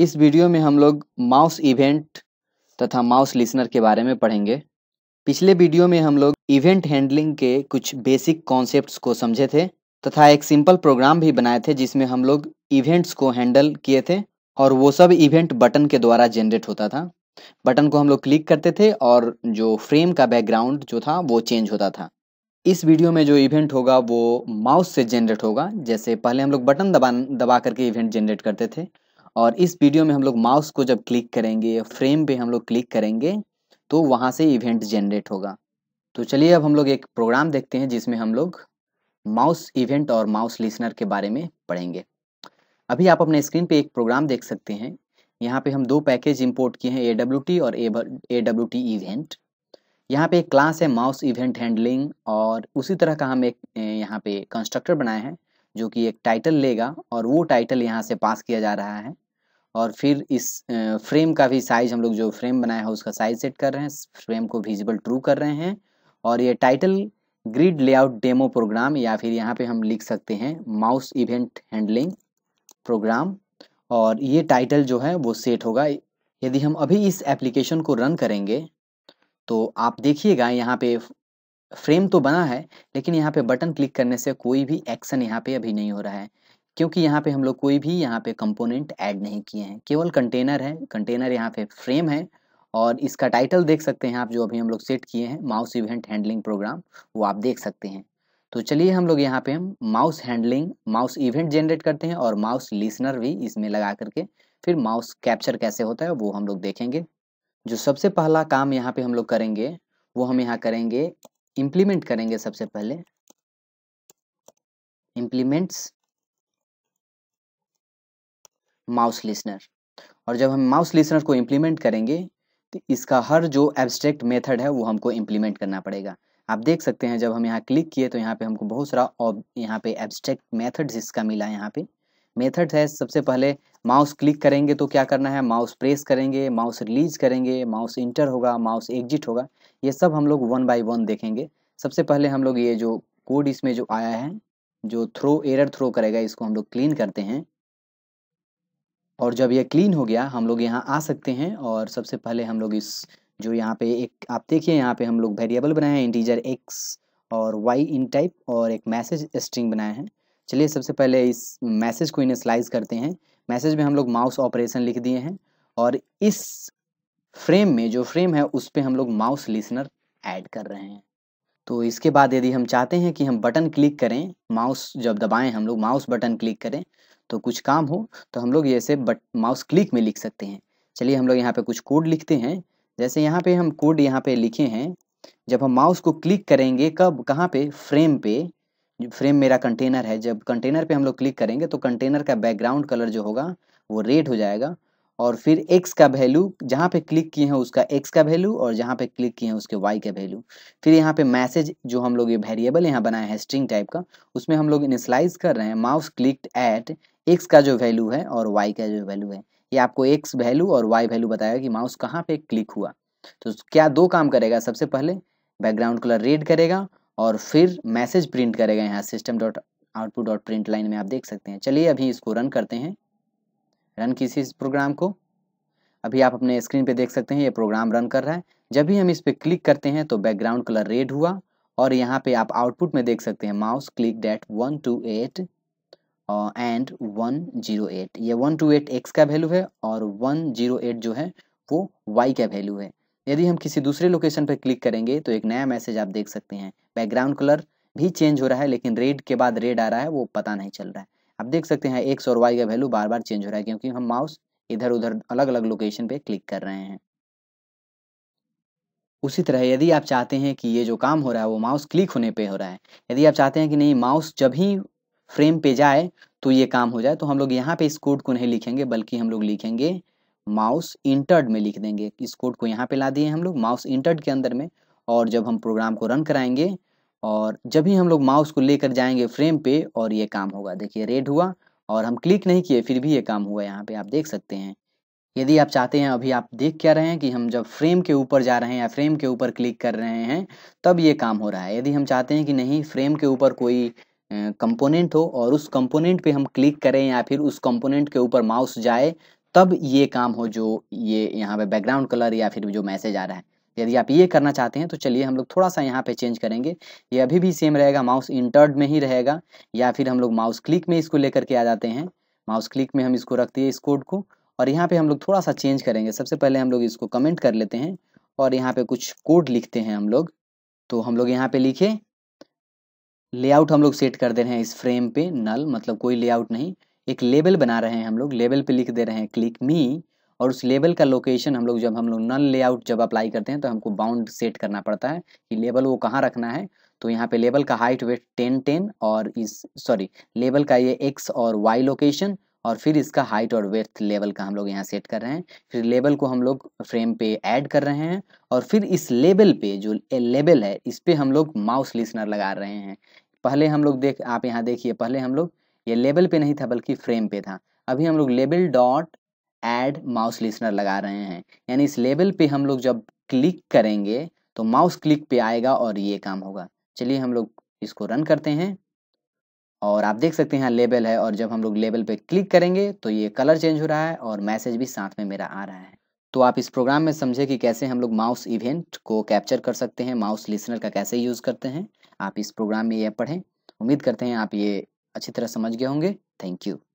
इस वीडियो में हम लोग माउस इवेंट तथा माउस लिसनर के बारे में पढ़ेंगे पिछले वीडियो में हम लोग इवेंट हैंडलिंग के कुछ बेसिक कॉन्सेप्ट्स को समझे थे तथा एक सिंपल प्रोग्राम भी बनाए थे जिसमें हम लोग इवेंट्स को हैंडल किए थे और वो सब इवेंट बटन के द्वारा जनरेट होता था बटन को हम लोग क्लिक करते थे और जो फ्रेम का बैकग्राउंड जो था वो चेंज होता था इस वीडियो में जो इवेंट होगा वो माउस से जनरेट होगा जैसे पहले हम लोग बटन दबा दबा करके इवेंट जनरेट करते थे और इस वीडियो में हम लोग माउस को जब क्लिक करेंगे फ्रेम पे हम लोग क्लिक करेंगे तो वहाँ से इवेंट जनरेट होगा तो चलिए अब हम लोग एक प्रोग्राम देखते हैं जिसमें हम लोग माउस इवेंट और माउस लिसनर के बारे में पढ़ेंगे अभी आप अपने स्क्रीन पे एक प्रोग्राम देख सकते हैं यहाँ पे हम दो पैकेज इंपोर्ट किए हैं ए और ए डब्ल्यू टी इवेंट यहाँ पे एक क्लास है माउस इवेंट हैंडलिंग और उसी तरह का हम एक यहाँ पे कंस्ट्रक्टर बनाए हैं जो कि एक टाइटल लेगा और वो टाइटल यहाँ से पास किया जा रहा है और फिर इस फ्रेम का भी साइज हम लोग जो फ्रेम बनाया है उसका साइज सेट कर रहे हैं फ्रेम को विजिबल ट्रू कर रहे हैं और ये title grid layout demo program या फिर यहाँ पे हम लिख सकते हैं माउस इवेंट हैंडलिंग प्रोग्राम और ये टाइटल जो है वो सेट होगा यदि हम अभी इस एप्लीकेशन को रन करेंगे तो आप देखिएगा यहाँ पे फ्रेम तो बना है लेकिन यहाँ पे बटन क्लिक करने से कोई भी एक्शन यहाँ पे अभी नहीं हो रहा है क्योंकि यहाँ पे हम लोग कोई भी यहाँ पे कंपोनेंट ऐड नहीं किए हैं केवल कंटेनर है कंटेनर यहाँ पे फ्रेम है और इसका टाइटल देख सकते हैं आप जो अभी हम लोग सेट किए हैं माउस इवेंट हैंडलिंग प्रोग्राम वो आप देख सकते हैं तो चलिए हम लोग यहाँ पे हम mouse handling mouse event generate करते हैं और माउस लिसनर भी इसमें लगा करके फिर माउस कैप्चर कैसे होता है वो हम लोग देखेंगे जो सबसे पहला काम यहाँ पे हम लोग करेंगे वो हम यहाँ करेंगे इम्प्लीमेंट करेंगे सबसे पहले इम्प्लीमेंट्स माउस लिसनर और जब हम माउस लिसनर को इम्प्लीमेंट करेंगे तो इसका हर जो एब्स्ट्रैक्ट मेथड है वो हमको इम्प्लीमेंट करना पड़ेगा आप देख सकते हैं जब हम यहाँ क्लिक किए तो यहाँ पे हमको बहुत सारा यहाँ पे एब्स्ट्रैक्ट मेथड्स इसका मिला है यहाँ पे मेथड है सबसे पहले माउस क्लिक करेंगे तो क्या करना है माउस प्रेस करेंगे माउस रिलीज करेंगे माउस इंटर होगा माउस एग्जिट होगा ये सब हम लोग वन बाई वन देखेंगे सबसे पहले हम लोग ये जो कोड इसमें जो आया है जो थ्रो एरर थ्रो करेगा इसको हम लोग क्लीन करते हैं और जब ये क्लीन हो गया हम लोग यहाँ आ सकते हैं और सबसे पहले हम लोग इस जो यहाँ पे एक आप देखिए यहाँ पे हम लोग वेरिएबल बनाए हैं इंटीजर एक्स और वाई इन टाइप और एक मैसेज स्ट्रिंग बनाए हैं चलिए सबसे पहले इस मैसेज को इन्हें स्लाइज करते हैं मैसेज में हम लोग माउस ऑपरेशन लिख दिए हैं और इस फ्रेम में जो फ्रेम है उस पर हम लोग माउस लिसनर ऐड कर रहे हैं तो इसके बाद यदि हम चाहते हैं कि हम बटन क्लिक करें माउस जब दबाएं हम लोग माउस बटन क्लिक करें तो कुछ काम हो तो हम लोग जैसे बट माउस क्लिक में लिख सकते हैं चलिए हम लोग यहाँ पे कुछ कोड लिखते हैं जैसे यहाँ पे हम कोड यहाँ पे लिखे हैं जब हम माउस को क्लिक करेंगे कब कहाँ पे फ्रेम पे फ्रेम मेरा कंटेनर है जब कंटेनर पे हम लोग क्लिक करेंगे तो कंटेनर का बैकग्राउंड कलर जो होगा वो रेड हो जाएगा और फिर x का वैल्यू जहाँ पे क्लिक किए हैं उसका x का वैल्यू और जहाँ पे क्लिक किए हैं उसके y का वैल्यू फिर यहाँ पे मैसेज जो हम लोग ये वेरिएबल यहाँ बनाए हैं स्ट्रिंग टाइप का उसमें हम लोग इनिशलाइज कर रहे हैं माउस क्लिक एट x का जो वैल्यू है और y का जो वैल्यू है ये आपको x वैल्यू और y वैल्यू बताएगा कि माउस कहाँ पे क्लिक हुआ तो क्या दो काम करेगा सबसे पहले बैकग्राउंड कलर रेड करेगा और फिर मैसेज प्रिंट करेगा यहाँ system dot output dot print line में आप देख सकते हैं चलिए अभी इसको रन करते हैं रन कीजिए इस प्रोग्राम को अभी आप अपने स्क्रीन पे देख सकते हैं ये प्रोग्राम रन कर रहा है जब भी हम इस पर क्लिक करते हैं तो बैकग्राउंड कलर रेड हुआ और यहाँ पे आप आउटपुट में देख सकते हैं mouse clicked at one two eight and one zero eight ये वन टू एट एक्स का वैल्यू है और वन जीरो एट जो है वो वाई का वैल्यू है यदि हम किसी दूसरे लोकेशन पर क्लिक करेंगे तो एक नया मैसेज आप देख सकते हैं बैकग्राउंड कलर भी चेंज हो रहा है लेकिन रेड के बाद रेड आ रहा है वो पता नहीं चल रहा है आप देख सकते हैं एक्स और वाई का वैल्यू बार बार चेंज हो रहा है क्योंकि हम माउस इधर उधर अलग अलग लोकेशन पे क्लिक कर रहे हैं उसी तरह यदि आप चाहते हैं कि ये जो काम हो रहा है वो माउस क्लिक होने पे हो रहा है यदि आप चाहते हैं कि नहीं माउस जब ही फ्रेम पे जाए तो ये काम हो जाए तो हम लोग यहाँ पे इस कोड को नहीं लिखेंगे बल्कि हम लोग लिखेंगे माउस इंटर्ड में लिख देंगे इस कोड को यहाँ पे ला दिए हम लोग माउस इंटर्ड के अंदर में और जब हम प्रोग्राम को रन कराएंगे और जब ही हम लोग माउस को लेकर जाएंगे फ्रेम पे और ये काम होगा देखिए रेड हुआ और हम क्लिक नहीं किए फिर भी ये काम हुआ यहाँ पे आप देख सकते हैं यदि आप चाहते हैं अभी आप देख क्या रहे हैं कि हम जब फ्रेम के ऊपर जा रहे हैं या फ्रेम के ऊपर क्लिक कर रहे हैं तब ये काम हो रहा है यदि हम चाहते हैं कि नहीं फ्रेम के ऊपर कोई कंपोनेंट हो और उस कंपोनेंट पे हम क्लिक करें या फिर उस कंपोनेंट के ऊपर माउस जाए तब ये काम हो जो ये यहाँ पे बैकग्राउंड कलर या फिर जो मैसेज आ रहा है यदि आप ये करना चाहते हैं तो चलिए हम लोग थोड़ा सा यहाँ पे चेंज करेंगे ये अभी भी सेम रहेगा माउस इंटर्ड में ही रहेगा या फिर हम लोग माउस क्लिक में इसको लेकर के आ जाते हैं माउस क्लिक में हम इसको रखते हैं इस कोड को और यहाँ पे हम लोग थोड़ा सा चेंज करेंगे सबसे पहले हम लोग इसको कमेंट कर लेते हैं और यहाँ पे कुछ कोड लिखते हैं हम लोग तो हम लोग यहाँ पे लिखे लेआउट हम लोग सेट कर दे रहे हैं इस फ्रेम पे नल मतलब कोई लेआउट नहीं एक लेबल बना रहे हैं हम लोग लेबल पे लिख दे रहे हैं क्लिक मी और उस लेबल का लोकेशन हम लोग जब हम लोग नल लेआउट जब अप्लाई करते हैं तो हमको बाउंड सेट करना पड़ता है कि लेबल वो कहाँ रखना है तो यहाँ पे लेबल का हाइट वेट टेन टेन और इस सॉरी लेबल का ये एक्स और वाई लोकेशन और फिर इसका हाइट और वेथ लेवल का हम लोग यहाँ सेट कर रहे हैं फिर लेबल को हम लोग फ्रेम पे ऐड कर रहे हैं और फिर इस लेबल पे जो लेबल है इस पर हम लोग माउस लिसनर लगा रहे हैं पहले हम लोग देख आप यहाँ देखिए पहले हम लोग ये लेबल पे नहीं था बल्कि फ्रेम पे था अभी हम लोग label dot add mouse listener लगा रहे हैं यानी इस लेबल पे हम लोग जब क्लिक करेंगे तो माउस क्लिक पे आएगा और ये काम होगा चलिए हम लोग इसको रन करते हैं और आप देख सकते हैं यहाँ लेबल है और जब हम लोग लेबल पे क्लिक करेंगे तो ये कलर चेंज हो रहा है और मैसेज भी साथ में मेरा आ रहा है तो आप इस प्रोग्राम में समझे कि कैसे हम लोग माउस इवेंट को कैप्चर कर सकते हैं माउस लिसनर का कैसे यूज़ करते हैं आप इस प्रोग्राम में यह पढ़ें उम्मीद करते हैं आप ये अच्छी तरह समझ गए होंगे थैंक यू